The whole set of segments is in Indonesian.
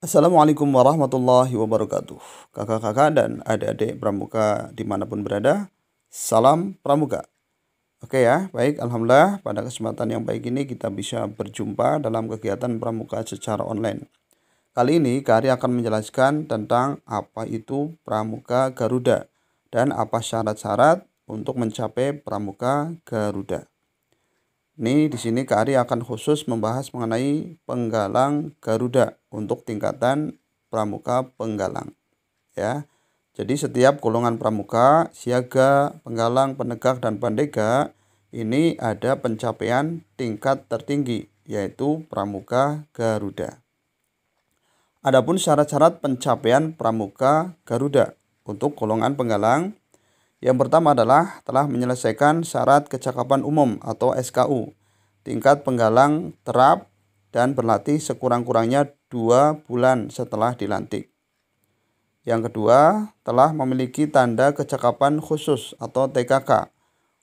Assalamualaikum warahmatullahi wabarakatuh Kakak-kakak dan adik-adik pramuka dimanapun berada Salam pramuka Oke ya, baik Alhamdulillah pada kesempatan yang baik ini kita bisa berjumpa dalam kegiatan pramuka secara online Kali ini Kari akan menjelaskan tentang apa itu pramuka Garuda Dan apa syarat-syarat untuk mencapai pramuka Garuda ini di sini Kak Ari akan khusus membahas mengenai penggalang Garuda untuk tingkatan pramuka penggalang. Ya. Jadi setiap golongan pramuka, siaga, penggalang, penegak dan pandega ini ada pencapaian tingkat tertinggi yaitu pramuka Garuda. Adapun syarat-syarat pencapaian pramuka Garuda untuk golongan penggalang yang pertama adalah telah menyelesaikan syarat kecakapan umum atau SKU, tingkat penggalang terap dan berlatih sekurang-kurangnya dua bulan setelah dilantik. Yang kedua, telah memiliki tanda kecakapan khusus atau TKK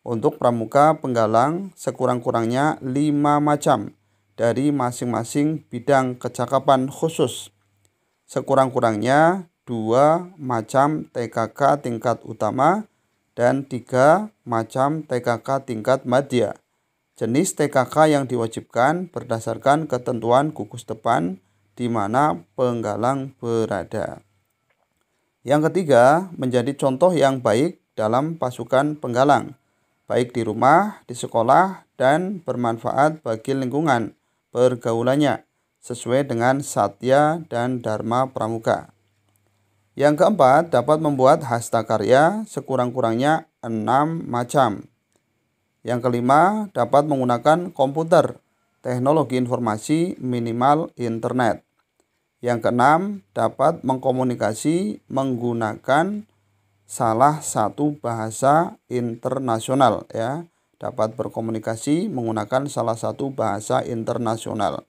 untuk pramuka penggalang sekurang-kurangnya lima macam dari masing-masing bidang kecakapan khusus. Sekurang-kurangnya dua macam TKK tingkat utama dan tiga macam TKK tingkat madya. Jenis TKK yang diwajibkan berdasarkan ketentuan gugus depan di mana penggalang berada. Yang ketiga, menjadi contoh yang baik dalam pasukan penggalang, baik di rumah, di sekolah, dan bermanfaat bagi lingkungan pergaulannya sesuai dengan satya dan dharma pramuka. Yang keempat, dapat membuat hasta karya sekurang-kurangnya enam macam. Yang kelima, dapat menggunakan komputer, teknologi informasi minimal internet. Yang keenam, dapat mengkomunikasi menggunakan salah satu bahasa internasional ya. Dapat berkomunikasi menggunakan salah satu bahasa internasional.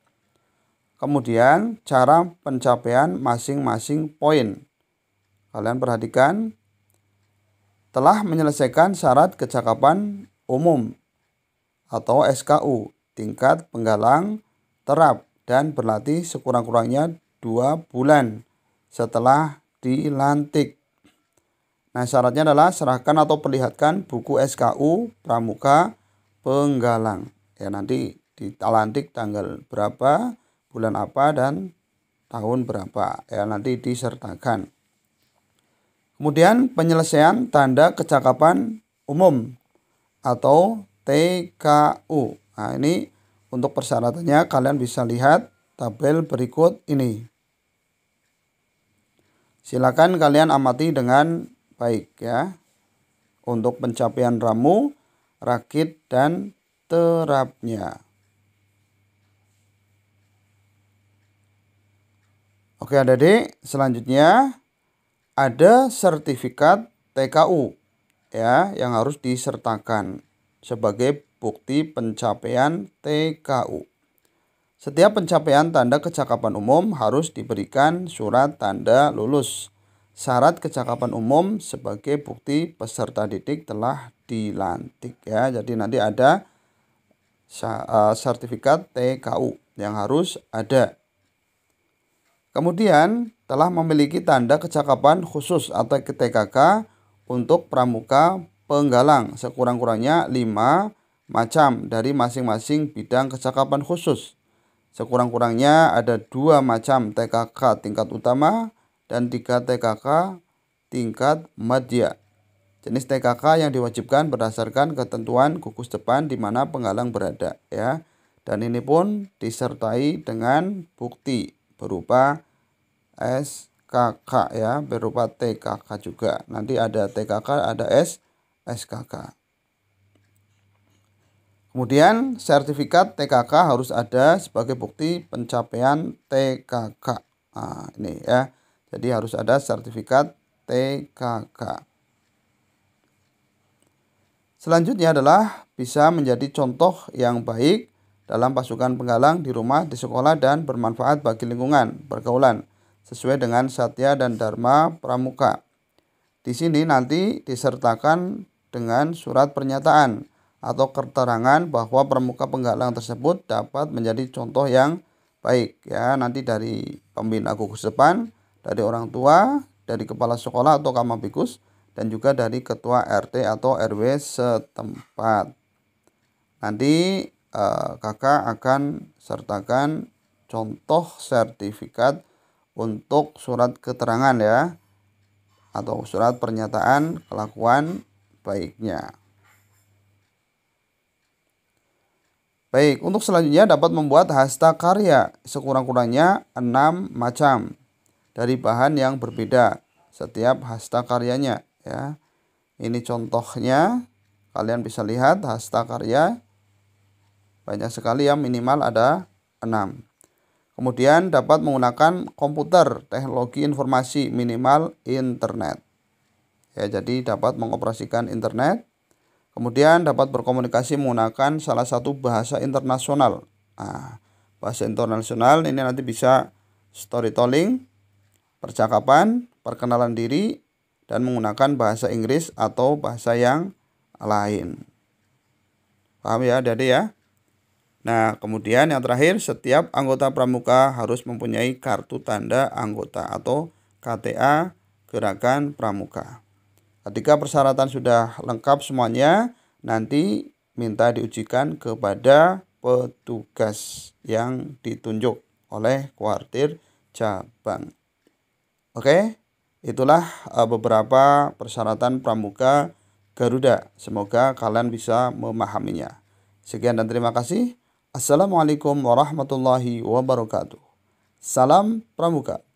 Kemudian, cara pencapaian masing-masing poin Kalian perhatikan telah menyelesaikan syarat kecakapan umum atau SKU tingkat penggalang terap dan berlatih sekurang-kurangnya dua bulan setelah dilantik. Nah syaratnya adalah serahkan atau perlihatkan buku SKU pramuka penggalang. Ya nanti ditalantik tanggal berapa, bulan apa, dan tahun berapa. Ya nanti disertakan. Kemudian penyelesaian tanda kecakapan umum atau TKU. Nah, ini untuk persyaratannya kalian bisa lihat tabel berikut ini. Silakan kalian amati dengan baik ya. Untuk pencapaian ramu, rakit dan terapnya. Oke, ada Adik, selanjutnya ada sertifikat TKU ya yang harus disertakan sebagai bukti pencapaian TKU. Setiap pencapaian tanda kecakapan umum harus diberikan surat tanda lulus. Syarat kecakapan umum sebagai bukti peserta didik telah dilantik ya. Jadi nanti ada eh, sertifikat TKU yang harus ada Kemudian telah memiliki tanda kecakapan khusus atau TKK untuk pramuka penggalang sekurang-kurangnya 5 macam dari masing-masing bidang kecakapan khusus. Sekurang-kurangnya ada dua macam TKK tingkat utama dan tiga TKK tingkat media. Jenis TKK yang diwajibkan berdasarkan ketentuan gugus depan di mana penggalang berada ya. Dan ini pun disertai dengan bukti berupa SKK ya berupa TKK juga nanti ada TKK ada S SKK kemudian sertifikat TKK harus ada sebagai bukti pencapaian TKK nah, ini ya jadi harus ada sertifikat TKK Selanjutnya adalah bisa menjadi contoh yang baik dalam pasukan penggalang di rumah, di sekolah, dan bermanfaat bagi lingkungan pergaulan sesuai dengan Satya dan Dharma Pramuka. Di sini nanti disertakan dengan surat pernyataan atau keterangan bahwa pramuka penggalang tersebut dapat menjadi contoh yang baik ya nanti dari pembina gugus depan, dari orang tua, dari kepala sekolah atau kamabikus dan juga dari ketua RT atau RW setempat. Nanti eh, kakak akan sertakan contoh sertifikat untuk surat keterangan ya atau surat pernyataan kelakuan baiknya. Baik, untuk selanjutnya dapat membuat hasta karya sekurang-kurangnya enam macam dari bahan yang berbeda setiap hasta karyanya ya. Ini contohnya, kalian bisa lihat hasta karya banyak sekali yang minimal ada enam. Kemudian dapat menggunakan komputer, teknologi informasi minimal internet. Ya, jadi dapat mengoperasikan internet. Kemudian dapat berkomunikasi menggunakan salah satu bahasa internasional. Nah, bahasa internasional ini nanti bisa storytelling, percakapan, perkenalan diri, dan menggunakan bahasa Inggris atau bahasa yang lain. Paham ya, Jadi ya? Nah, kemudian yang terakhir, setiap anggota pramuka harus mempunyai kartu tanda anggota atau KTA Gerakan Pramuka. Ketika persyaratan sudah lengkap semuanya, nanti minta diujikan kepada petugas yang ditunjuk oleh kuartir cabang. Oke, itulah eh, beberapa persyaratan pramuka Garuda. Semoga kalian bisa memahaminya. Sekian dan terima kasih. Assalamualaikum warahmatullahi wabarakatuh. Salam Pramuka.